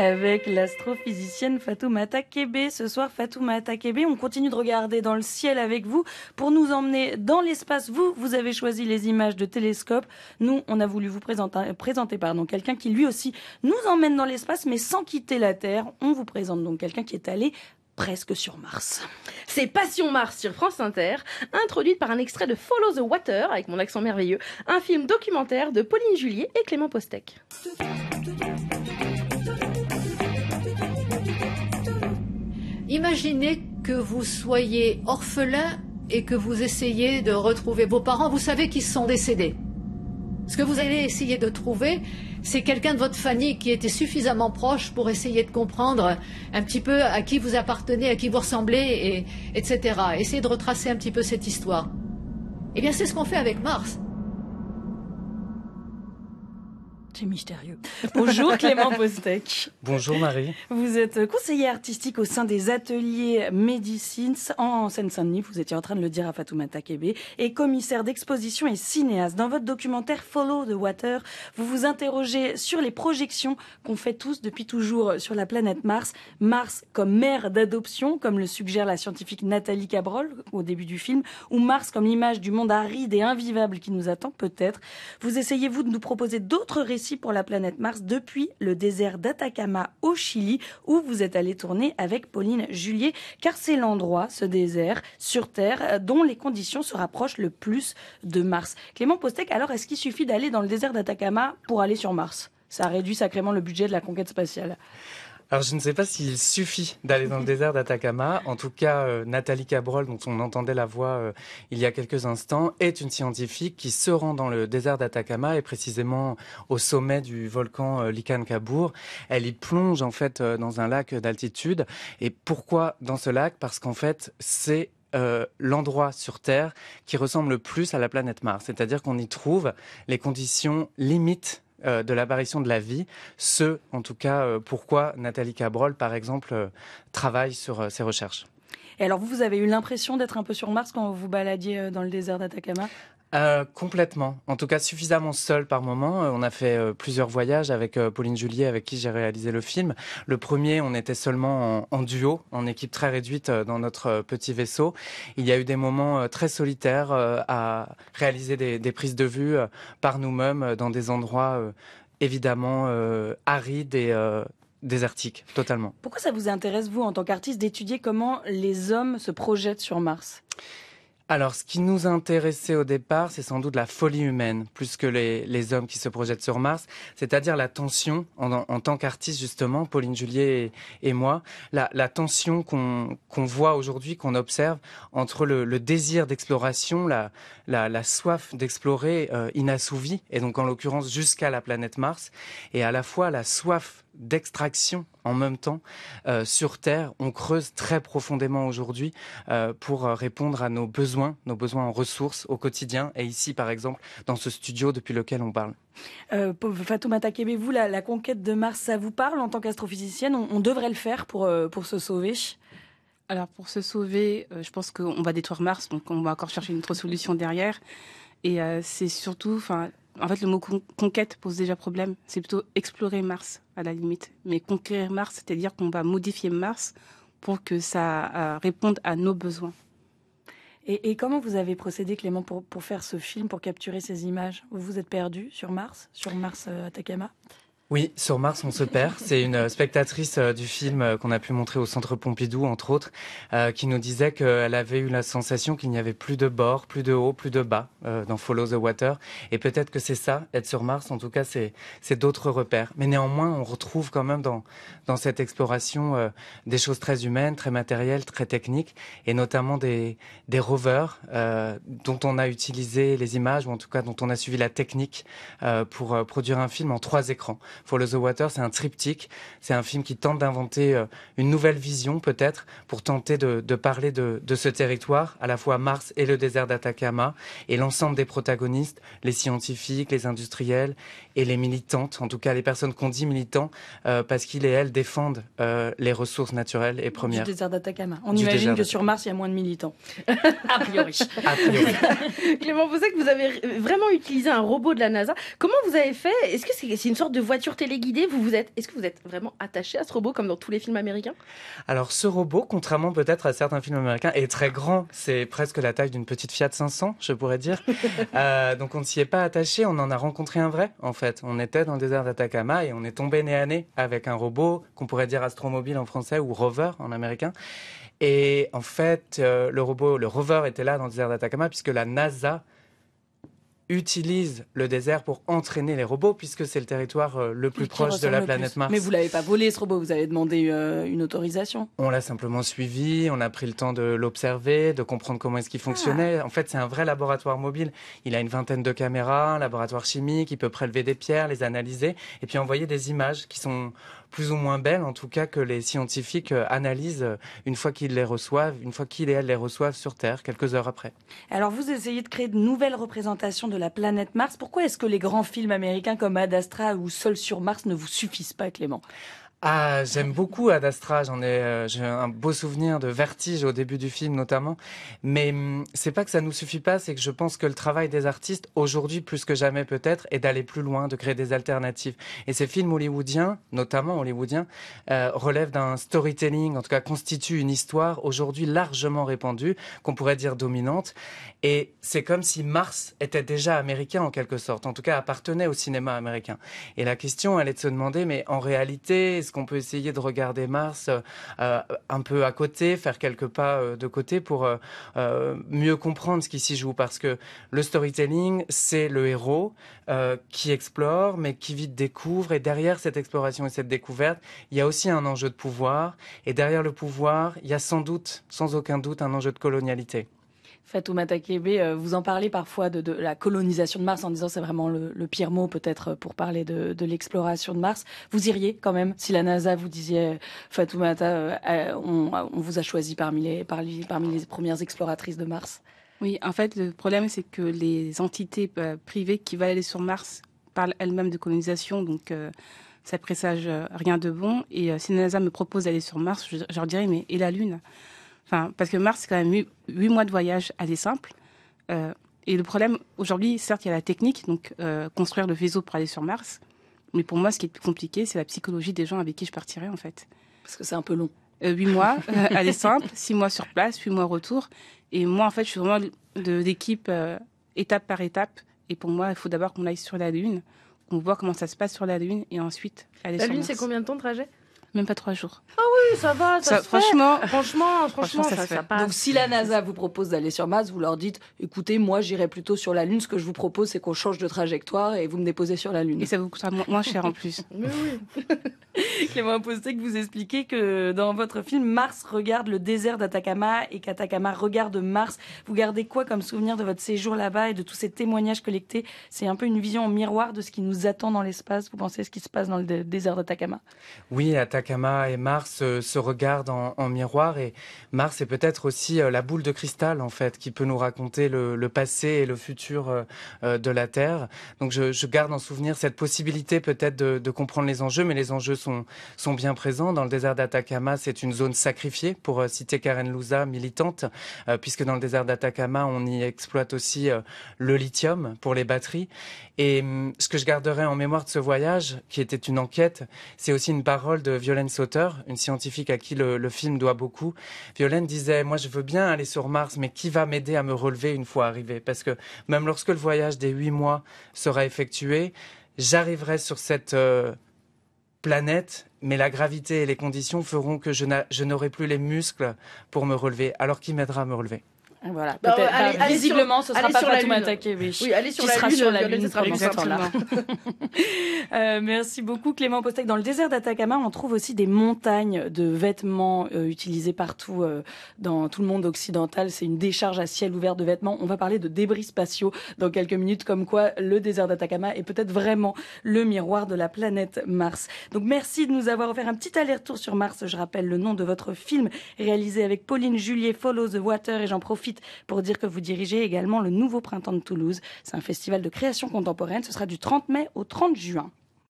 avec l'astrophysicienne Fatoumata Kebe. Ce soir, Fatoumata Kebe, on continue de regarder dans le ciel avec vous pour nous emmener dans l'espace. Vous, vous avez choisi les images de télescope. Nous, on a voulu vous présenter, euh, présenter pardon, quelqu'un qui lui aussi nous emmène dans l'espace, mais sans quitter la Terre. On vous présente donc quelqu'un qui est allé presque sur Mars. C'est Passion Mars sur France Inter, introduite par un extrait de Follow the Water, avec mon accent merveilleux, un film documentaire de Pauline Julier et Clément Postec. Imaginez que vous soyez orphelin et que vous essayez de retrouver vos parents, vous savez qu'ils sont décédés. Ce que vous allez essayer de trouver, c'est quelqu'un de votre famille qui était suffisamment proche pour essayer de comprendre un petit peu à qui vous appartenez, à qui vous ressemblez, et, etc. Essayez de retracer un petit peu cette histoire. Eh bien, c'est ce qu'on fait avec Mars. mystérieux. Bonjour Clément Postec. Bonjour Marie. Vous êtes conseiller artistique au sein des ateliers Medicines en Seine-Saint-Denis. Vous étiez en train de le dire à Fatoumata Kebe Et commissaire d'exposition et cinéaste. Dans votre documentaire Follow the Water, vous vous interrogez sur les projections qu'on fait tous depuis toujours sur la planète Mars. Mars comme mère d'adoption, comme le suggère la scientifique Nathalie Cabrol au début du film, ou Mars comme l'image du monde aride et invivable qui nous attend peut-être. Vous essayez-vous de nous proposer d'autres récits pour la planète Mars depuis le désert d'Atacama au Chili, où vous êtes allé tourner avec Pauline Julier, car c'est l'endroit, ce désert, sur Terre, euh, dont les conditions se rapprochent le plus de Mars. Clément Postec, alors est-ce qu'il suffit d'aller dans le désert d'Atacama pour aller sur Mars ça réduit sacrément le budget de la conquête spatiale. Alors je ne sais pas s'il suffit d'aller dans le désert d'Atacama. En tout cas, euh, Nathalie Cabrol, dont on entendait la voix euh, il y a quelques instants, est une scientifique qui se rend dans le désert d'Atacama et précisément au sommet du volcan euh, Likan-Kabour. Elle y plonge en fait dans un lac d'altitude. Et pourquoi dans ce lac Parce qu'en fait, c'est l'endroit sur Terre qui ressemble le plus à la planète Mars. C'est-à-dire qu'on y trouve les conditions limites euh, de l'apparition de la vie. Ce, en tout cas, euh, pourquoi Nathalie Cabrol, par exemple, euh, travaille sur ses recherches. Et alors, vous, vous avez eu l'impression d'être un peu sur Mars quand vous vous baladiez dans le désert d'Atacama euh, complètement. En tout cas, suffisamment seul par moment. Euh, on a fait euh, plusieurs voyages avec Pauline Julie, avec qui j'ai réalisé le film. Le premier, on était seulement en, duo, en équipe très réduite dans notre petit vaisseau. Il y a eu des moments très solitaires à réaliser des, prises de vue par nous-mêmes dans des endroits évidemment arides et désertiques, totalement. Pourquoi ça vous intéresse, vous, en tant qu'artiste, d'étudier comment les hommes se projettent sur Mars alors, ce qui nous intéressait au départ, c'est sans doute la folie humaine, plus que les, les hommes qui se projettent sur Mars, c'est-à-dire la tension, en, tant qu'artiste justement, Pauline Julien et, moi, la, tension qu'on voit aujourd'hui, qu'on observe entre le, désir d'exploration, la, la, soif d'explorer euh, inassouvie, et donc en l'occurrence jusqu'à la planète Mars, et à la fois la soif d'extraction en même temps euh, sur Terre. On creuse très profondément aujourd'hui euh, pour euh, répondre à nos besoins, nos besoins en ressources au quotidien et ici par exemple dans ce studio depuis lequel on parle. Euh, Fatoumata mais vous, la, conquête de Mars, ça vous parle en tant qu'astrophysicienne on, devrait le faire pour, pour se sauver Alors pour se sauver, je pense qu'on va détruire Mars, donc on va encore chercher une autre solution derrière. Et c'est surtout, en fait le mot conquête pose déjà problème, c'est plutôt explorer Mars à la limite. Mais conquérir Mars, c'est-à-dire qu'on va modifier Mars pour que ça euh, réponde à nos besoins. Et, comment vous avez procédé, Clément, pour, pour, faire ce film, pour capturer ces images Vous vous êtes perdu sur Mars, sur Mars euh, Atacama oui, sur Mars, on se perd. C'est une euh, spectatrice euh, du film euh, qu'on a pu montrer au Centre Pompidou, entre autres, qui nous disait qu'elle avait eu la sensation qu'il n'y avait plus de bord, plus de haut, plus de bas dans Follow the Water. Et peut-être que c'est ça, être sur Mars, en tout cas, c'est, d'autres repères. Mais néanmoins, on retrouve quand même dans, dans cette exploration des choses très humaines, très matérielles, très techniques, et notamment des, des rovers dont on a utilisé les images, ou en tout cas dont on a suivi la technique pour produire un film en trois écrans. For the Water, c'est un triptyque. C'est un film qui tente d'inventer euh, une nouvelle vision, peut-être, pour tenter de, parler de, ce territoire, à la fois Mars et le désert d'Atacama, et l'ensemble des protagonistes, les scientifiques, les industriels et les militantes, en tout cas les personnes qu'on dit militants, euh, parce qu'ils et elles défendent euh, les ressources naturelles et premières. Du désert d'Atacama. On imagine que sur Mars, il y a moins de militants. a priori. A priori. Clément, vous que vous avez vraiment utilisé un robot de la NASA. Comment vous avez fait Est-ce que c'est une sorte de voiture téléguidé vous vous êtes, est-ce que vous êtes vraiment attaché à ce robot comme dans tous les films américains Alors ce robot, contrairement peut-être à certains films américains, est très grand. C'est presque la taille d'une petite Fiat 500, je pourrais dire. Euh, donc on ne s'y est pas attaché. On en a rencontré un vrai, en fait. On était dans le désert d'Atacama et on est tombé nez à nez avec un robot qu'on pourrait dire astromobile en français ou rover en américain. Et en fait, euh, le robot, le rover était là dans le désert d'Atacama puisque la NASA utilise le désert pour entraîner les robots, puisque c'est le territoire euh, le plus proche de la planète Mars. Mais vous l'avez pas volé, ce robot, vous avez demandé euh, une autorisation. On l'a simplement suivi, on a pris le temps de l'observer, de comprendre comment est-ce qu'il ah. fonctionnait. En fait, c'est un vrai laboratoire mobile. Il a une vingtaine de caméras, un laboratoire chimique, il peut prélever des pierres, les analyser, et puis envoyer des images qui sont plus ou moins belles, en tout cas, que les scientifiques euh, analysent euh, une fois qu'ils les reçoivent, une fois qu'ils et elles les reçoivent sur Terre, quelques heures après. Alors, vous essayez de créer de nouvelles représentations de la planète Mars. Pourquoi est-ce que les grands films américains comme Ad Astra ou Seul sur Mars ne vous suffisent pas, Clément ah, j'aime beaucoup Ad Astra. J'en ai, euh, j'ai un beau souvenir de Vertige au début du film notamment. Mais hum, c'est pas que ça nous suffit pas, c'est que je pense que le travail des artistes aujourd'hui plus que jamais peut-être est d'aller plus loin, de créer des alternatives. Et ces films hollywoodiens, notamment hollywoodiens, euh, relèvent d'un storytelling, en tout cas constituent une histoire aujourd'hui largement répandue, qu'on pourrait dire dominante. Et c'est comme si Mars était déjà américain en quelque sorte, en tout cas appartenait au cinéma américain. Et la question, elle est de se demander, mais en réalité, est-ce qu'on peut essayer de regarder Mars euh, euh, un peu à côté, faire quelques pas euh, de côté pour mieux comprendre ce qui s'y joue Parce que le storytelling, c'est le héros qui explore, mais qui vite découvre. Et derrière cette exploration et cette découverte, il y a aussi un enjeu de pouvoir. Et derrière le pouvoir, il y a sans doute, sans aucun doute, un enjeu de colonialité. Fatoumata Kebe, euh, vous en parlez parfois de, de, la colonisation de Mars en disant c'est vraiment le, pire mot peut-être euh, pour parler de, de l'exploration de Mars. Vous iriez quand même si la NASA vous disait euh, Fatoumata, on, on vous a choisi parmi les, parmi, parmi les premières exploratrices de Mars Oui, en fait le problème c'est que les entités privées qui veulent aller sur Mars parlent elles-mêmes de colonisation, donc ça présage rien de bon. Et si la NASA me propose d'aller sur Mars, je, je leur dirais mais et la Lune Enfin, parce que Mars, c'est quand même 8 mois de voyage à simple. Euh, et le problème, aujourd'hui, certes, il y a la technique, donc euh, construire le vaisseau pour aller sur Mars. Mais pour moi, ce qui est plus compliqué, c'est la psychologie des gens avec qui je partirais en fait. Parce que c'est un peu long. Euh, 8 mois, aller euh, simple, 6 mois sur place, 8 mois retour. Et moi, en fait, je suis vraiment de l'équipe étape par étape. Et pour moi, il faut d'abord qu'on aille sur la Lune, qu'on voit comment ça se passe sur la Lune, et ensuite aller sur Mars. La Lune, c'est combien de temps de trajet même pas trois jours. Ah oui, ça va, ça, se franchement, fait. franchement, franchement, ça, ça, se Donc si la NASA vous propose d'aller sur Mars, vous leur dites, écoutez, moi j'irai plutôt sur la Lune. Ce que je vous propose, c'est qu'on change de trajectoire et vous me déposez sur la Lune. Et ça vous coûtera moins cher en plus. Mais oui. Clément Imposté, que vous expliquez que dans votre film, Mars regarde le désert d'Atacama et qu'Atacama regarde Mars. Vous gardez quoi comme souvenir de votre séjour là-bas et de tous ces témoignages collectés C'est un peu une vision en miroir de ce qui nous attend dans l'espace. Vous pensez ce qui se passe dans le désert d'Atacama Oui, Atacama et Mars euh, se regardent en, miroir et Mars est peut-être aussi euh, la boule de cristal en fait qui peut nous raconter le, passé et le futur euh, de la Terre. Donc je, garde en souvenir cette possibilité peut-être de, de, comprendre les enjeux, mais les enjeux sont, sont bien présents. Dans le désert d'Atacama, c'est une zone sacrifiée pour citer Karen Louza, militante, puisque dans le désert d'Atacama, on y exploite aussi le lithium pour les batteries. Et hum, ce que je garderai en mémoire de ce voyage, qui était une enquête, c'est aussi une parole de Violaine Sauter, une scientifique à qui le, film doit beaucoup. Violaine disait, moi je veux bien aller sur Mars, mais qui va m'aider à me relever une fois arrivé Parce que même lorsque le voyage des huit mois sera effectué, j'arriverai sur cette... Euh, planète, mais la gravité et les conditions feront que je n'aurai plus les muscles pour me relever. Alors qui m'aidera à me relever voilà. Bah, visiblement, ce sera pas Oui, sur qui la sera sur la lune, euh, merci beaucoup Clément Postec. Dans le désert d'Atacama, on trouve aussi des montagnes de vêtements euh, utilisés partout euh, dans tout le monde occidental. C'est une décharge à ciel ouvert de vêtements. On va parler de débris spatiaux dans quelques minutes, comme quoi le désert d'Atacama est peut-être vraiment le miroir de la planète Mars. Donc merci de nous avoir offert un petit aller-retour sur Mars. Je rappelle le nom de votre film réalisé avec Pauline Juliet, Follow the Water, et j'en profite pour dire que vous dirigez également le Nouveau Printemps de Toulouse. C'est un festival de création contemporaine. Ce sera du 30 mai au 30 juin.